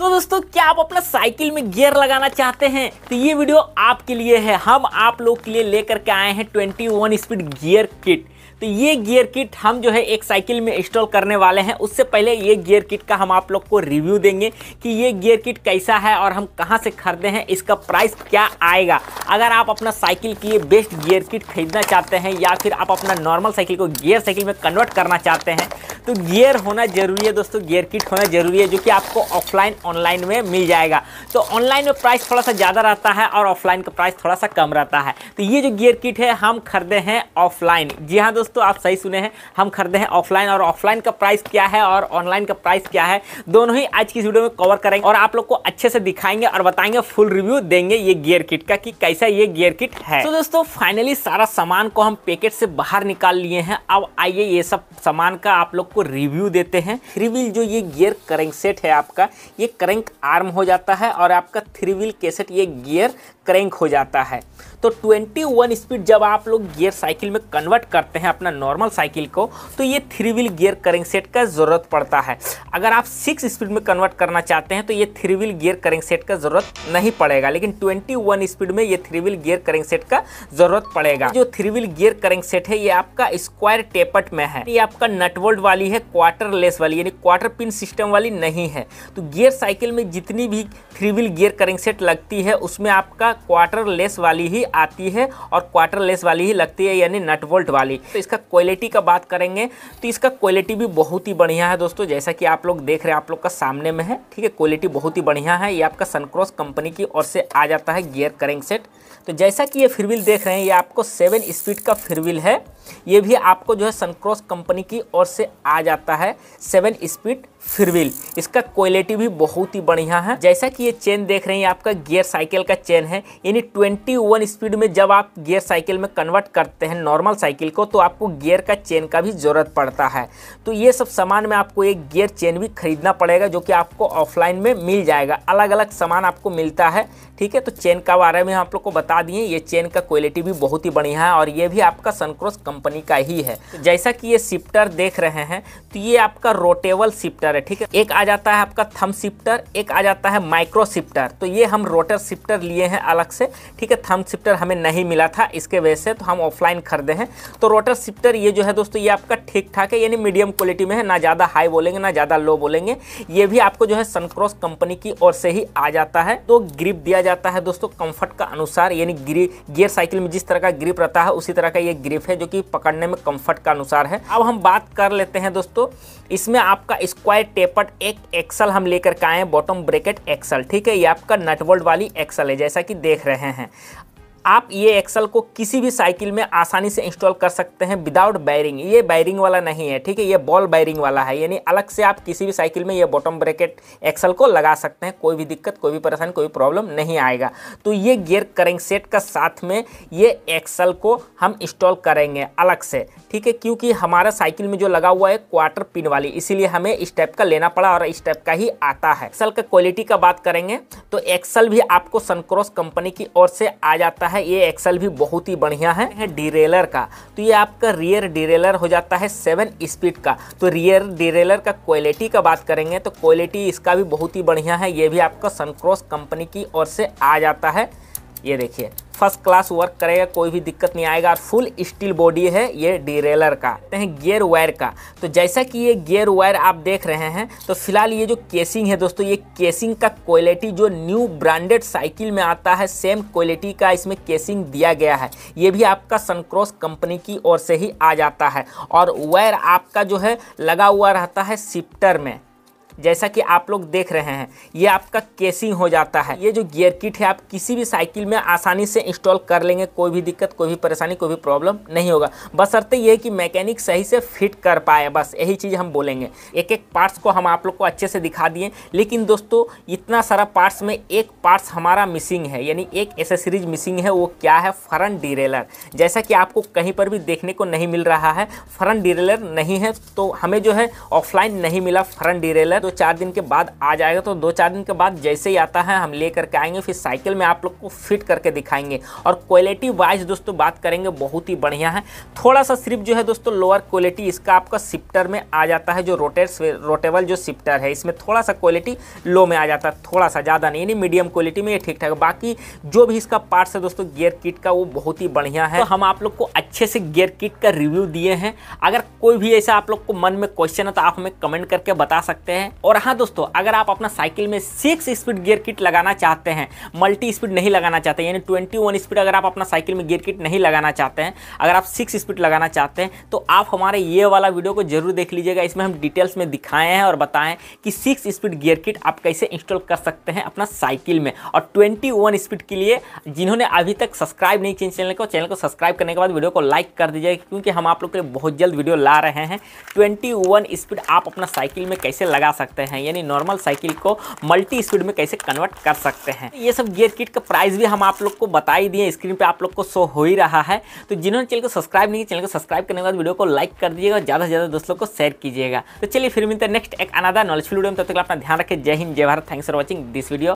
तो दोस्तों क्या आप अपना साइकिल में गियर लगाना चाहते हैं तो ये वीडियो आपके लिए है हम आप लोग के लिए लेकर के आए हैं 21 स्पीड गियर किट तो ये गियर किट हम जो है एक साइकिल में इंस्टॉल करने वाले हैं उससे पहले ये गियर किट का हम आप लोग को रिव्यू देंगे कि ये गियर किट कैसा है और हम कहाँ से खरीदे हैं इसका प्राइस क्या आएगा अगर आप अपना साइकिल के लिए बेस्ट गियर किट खरीदना चाहते हैं या फिर आप अपना नॉर्मल साइकिल को गियर साइकिल में कन्वर्ट करना चाहते हैं तो गियर होना जरूरी है दोस्तों गियर किट होना जरूरी है जो कि आपको ऑफलाइन ऑनलाइन में मिल जाएगा तो ऑनलाइन में प्राइस थोड़ा सा ज़्यादा रहता है और ऑफलाइन का प्राइस थोड़ा सा कम रहता है तो ये जो गियर किट है हम खरीदे हैं ऑफलाइन जी हाँ दोस्तों आप सही सुने हैं हम खरीदे हैं ऑफलाइन और ऑफलाइन का प्राइस क्या है और ऑनलाइन का प्राइस क्या है दोनों ही आज की वीडियो में कवर करेंगे और आप लोग को अच्छे से दिखाएंगे और बताएंगे फुल रिव्यू देंगे ये गियर किट का कि कैसा ये गियर किट है तो दोस्तों फाइनली सारा सामान को हम पैकेट से बाहर निकाल लिए हैं अब आइए ये सब सामान का आप लोग आपको रिव्यू देते हैं थ्री व्हील जो ये गियर करेंक सेट है आपका ये करेंक आर्म हो जाता है और आपका थ्री व्हील केसेट ये गियर क्रैंक हो जाता है तो 21 स्पीड जब आप लोग गियर साइकिल में कन्वर्ट करते हैं अपना नॉर्मल साइकिल को तो ये three wheel gear crank set का ज़रूरत पड़ता है अगर आप सिक्स स्पीड में कन्वर्ट करना चाहते हैं तो ये three wheel gear crank set का ज़रूरत नहीं पड़ेगा लेकिन 21 स्पीड में ये three wheel gear crank set का ज़रूरत पड़ेगा जो three wheel gear crank set है ये आपका स्क्वायर टेपट में है ये आपका नटवोल्ड वाली वाली है क्वार्टर लेस वाली यानी क्वार्टर पिन सिस्टम वाली नहीं है तो गियर साइकिल में जितनी भी three wheel gear crank set लगती है उसमें आपका क्वार्टर लेस वाली ही आती है और क्वार्टर लेस वाली ही लगती है यानी नट वोल्ट वाली तो इसका क्वालिटी का बात करेंगे तो इसका क्वालिटी भी बहुत ही बढ़िया है दोस्तों जैसा कि आप लोग देख रहे हैं आप लोग का सामने में है ठीक है क्वालिटी बहुत ही बढ़िया है ये आपका सनक्रॉस कंपनी की ओर से आ जाता है गियर करेंग सेट तो जैसा कि ये फिरविल देख रहे हैं ये आपको सेवन स्पीड का फिरविल है ये भी आपको जो है सनक्रॉस कंपनी की ओर से आ जाता है सेवन स्पीड फिरविल इसका क्वालिटी भी बहुत ही बढ़िया है जैसा कि ये चेन देख रहे हैं आपका गियर साइकिल का चेन है यानी ट्वेंटी वन स्पीड में जब आप गियर साइकिल में कन्वर्ट करते हैं नॉर्मल साइकिल को तो आपको गियर का चेन का भी ज़रूरत पड़ता है तो ये सब सामान में आपको एक गियर चेन भी खरीदना पड़ेगा जो कि आपको ऑफलाइन में मिल जाएगा अलग अलग सामान आपको मिलता है ठीक है तो चेन का बारे में हम लोग को बता बता दिए ये चेन का क्वालिटी भी बहुत ही बढ़िया है और ये भी आपका सनक्रॉस कंपनी का ही है जैसा कि ये शिफ्टर देख रहे हैं तो ये आपका रोटेबल शिफ्टर है ठीक है एक आ जाता है आपका थम शिफ्टर एक आ जाता है माइक्रो शिफ्टर तो ये हम रोटर शिफ्टर लिए हैं अलग से ठीक है थम शिफ्टर हमें नहीं मिला था इसके वजह से तो हम ऑफलाइन खरीदे हैं तो रोटर शिफ्टर ये जो है दोस्तों ये आपका ठीक ठाक है यानी मीडियम क्वालिटी में है ना ज़्यादा हाई बोलेंगे ना ज़्यादा लो बोलेंगे ये भी आपको जो है सनक्रॉस कंपनी की ओर से ही आ जाता है तो ग्रिप दिया जाता है दोस्तों कंफर्ट का अनुसार यानी ग्री गियर साइकिल में जिस तरह का ग्रिप रहता है उसी तरह का ये ग्रिप है जो कि पकड़ने में कंफर्ट का अनुसार है अब हम बात कर लेते हैं दोस्तों इसमें आपका स्क्वायर टेपर एक एक्सल हम लेकर के आए बॉटम ब्रेकेट एक्सल ठीक है ये आपका नटवर्ड वाली एक्सल है जैसा कि देख रहे हैं आप ये एक्सल को किसी भी साइकिल में आसानी से इंस्टॉल कर सकते हैं विदाउट बैरिंग ये बैरिंग वाला नहीं है ठीक है ये बॉल बैरिंग वाला है यानी अलग से आप किसी भी साइकिल में ये बॉटम ब्रैकेट एक्सल को लगा सकते हैं कोई भी दिक्कत कोई भी परेशानी कोई प्रॉब्लम नहीं आएगा तो ये गियर करेंग सेट का साथ में ये एक्सल को हम इंस्टॉल करेंगे अलग से ठीक है क्योंकि हमारा साइकिल में जो लगा हुआ है क्वार्टर पिन वाली इसीलिए हमें इस टाइप का लेना पड़ा और इस टाइप का ही आता है एक्सल का क्वालिटी का बात करेंगे तो एक्सल भी आपको सनक्रॉस कंपनी की ओर से आ जाता है है ये एक्सल भी बहुत ही बढ़िया है, है डीरेलर का तो ये आपका रियर डीरेलर हो जाता है सेवन स्पीड का तो रियर डीरेलर का क्वालिटी का बात करेंगे तो क्वालिटी इसका भी बहुत ही बढ़िया है ये भी आपका सनक्रॉस कंपनी की ओर से आ जाता है ये देखिए फर्स्ट क्लास वर्क करेगा कोई भी दिक्कत नहीं आएगा और फुल स्टील बॉडी है ये डीरेलर का है गियर वायर का तो जैसा कि ये गियर वायर आप देख रहे हैं तो फिलहाल ये जो केसिंग है दोस्तों ये केसिंग का क्वालिटी जो न्यू ब्रांडेड साइकिल में आता है सेम क्वालिटी का इसमें केसिंग दिया गया है ये भी आपका सनक्रॉस कंपनी की ओर से ही आ जाता है और वायर आपका जो है लगा हुआ रहता है शिफ्टर में जैसा कि आप लोग देख रहे हैं ये आपका केसिंग हो जाता है ये जो गियर किट है आप किसी भी साइकिल में आसानी से इंस्टॉल कर लेंगे कोई भी दिक्कत कोई भी परेशानी कोई भी प्रॉब्लम नहीं होगा बस अर्थ ये कि मैकेनिक सही से फिट कर पाए बस यही चीज़ हम बोलेंगे एक एक पार्ट्स को हम आप लोग को अच्छे से दिखा दिए लेकिन दोस्तों इतना सारा पार्ट्स में एक पार्ट्स हमारा मिसिंग है यानी एक एसेसरीज मिसिंग है वो क्या है फ्रंट डिरेलर जैसा कि आपको कहीं पर भी देखने को नहीं मिल रहा है फ्रंट डिरेलर नहीं है तो हमें जो है ऑफलाइन नहीं मिला फ्रंट डिरेलर तो चार दिन के बाद आ जाएगा तो दो चार दिन के बाद जैसे ही आता है हम ले करके आएंगे फिर साइकिल में आप लोग को फिट करके दिखाएंगे और क्वालिटी वाइज दोस्तों बात करेंगे बहुत ही बढ़िया है थोड़ा सा सिर्फ जो है दोस्तों लोअर क्वालिटी इसका आपका शिफ्टर में आ जाता है जो रोटेट रोटेबल जो शिफ्टर है इसमें थोड़ा सा क्वालिटी लो में आ जाता है थोड़ा सा ज़्यादा नहीं यानी मीडियम क्वालिटी में ये ठीक ठाक बाकी जो भी इसका पार्ट्स है दोस्तों गियर किट का वो बहुत ही बढ़िया है तो हम आप लोग को अच्छे से गियर किट का रिव्यू दिए हैं अगर कोई भी ऐसा आप लोग को मन में क्वेश्चन है तो आप हमें कमेंट करके बता सकते हैं और हाँ दोस्तों अगर आप अपना साइकिल में सिक्स स्पीड गियर किट लगाना चाहते हैं मल्टी स्पीड नहीं लगाना चाहते यानी ट्वेंटी वन स्पीड अगर आप अपना साइकिल में गियर किट नहीं लगाना चाहते हैं अगर आप सिक्स स्पीड लगाना चाहते हैं तो आप हमारे ये वाला वीडियो को जरूर देख लीजिएगा इसमें हम डिटेल्स में दिखाए हैं और बताएं कि सिक्स स्पीड गियर किट आप कैसे इंस्टॉल कर सकते हैं अपना साइकिल में और ट्वेंटी वन स्पीड के लिए जिन्होंने अभी तक सब्सक्राइब नहीं किया चैनल को चैनल को सब्सक्राइब करने के बाद वीडियो को लाइक कर दीजिएगा क्योंकि हम आप लोग के लिए बहुत जल्द वीडियो ला रहे हैं ट्वेंटी वन स्पीड आप अपना साइकिल में कैसे लगा सकते हैं यानी नॉर्मल साइकिल को मल्टी स्पीड में कैसे कन्वर्ट कर सकते हैं ये सब गियर किट का प्राइस भी हम आप लोग को बता ही दिए स्क्रीन पर आप लोग को शो हो ही रहा है तो जिन्होंने चैनल को सब्सक्राइब नहीं किया चैनल को सब्सक्राइब करने के बाद वीडियो को लाइक कर दीजिएगा ज़्यादा से ज़्यादा दोस्तों को शेयर कीजिएगा तो चलिए फिर मिलते हैं नेक्स्ट एक अनादा नॉलेज वीडियो में तब तक अपना ध्यान रखें जय हिंद जय Bharat thanks for watching this video